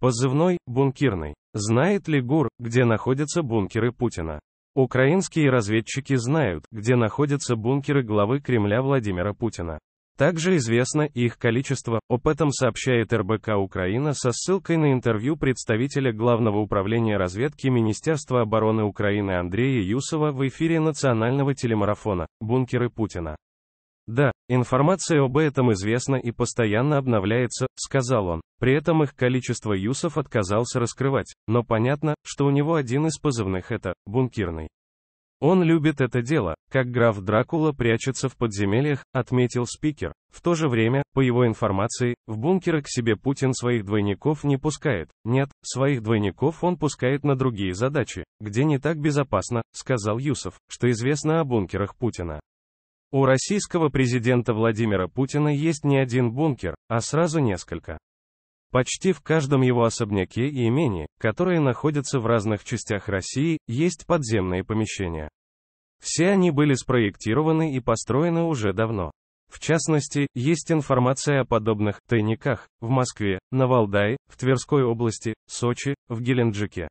Позывной бункерный. Знает ли ГУР, где находятся бункеры Путина? Украинские разведчики знают, где находятся бункеры главы Кремля Владимира Путина. Также известно их количество, об этом сообщает РБК Украина со ссылкой на интервью представителя Главного управления разведки Министерства обороны Украины Андрея Юсова в эфире национального телемарафона «Бункеры Путина». Да, информация об этом известна и постоянно обновляется, сказал он. При этом их количество Юсов отказался раскрывать, но понятно, что у него один из позывных это «бункирный». Он любит это дело, как граф Дракула прячется в подземельях, отметил спикер. В то же время, по его информации, в бункеры к себе Путин своих двойников не пускает. Нет, своих двойников он пускает на другие задачи, где не так безопасно, сказал Юсов, что известно о бункерах Путина. У российского президента Владимира Путина есть не один бункер, а сразу несколько. Почти в каждом его особняке и имении, которые находятся в разных частях России, есть подземные помещения. Все они были спроектированы и построены уже давно. В частности, есть информация о подобных тайниках в Москве, на Валдае, в Тверской области, Сочи, в Геленджике.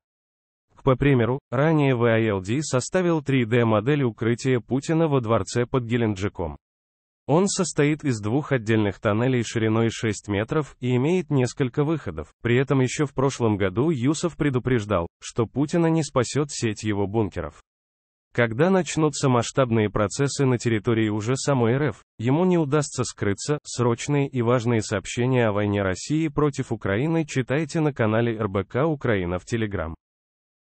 По примеру, ранее ВАЛД составил 3D-модель укрытия Путина во дворце под Геленджиком. Он состоит из двух отдельных тоннелей шириной 6 метров и имеет несколько выходов. При этом еще в прошлом году Юсов предупреждал, что Путина не спасет сеть его бункеров. Когда начнутся масштабные процессы на территории уже самой РФ, ему не удастся скрыться, срочные и важные сообщения о войне России против Украины читайте на канале РБК Украина в Телеграм.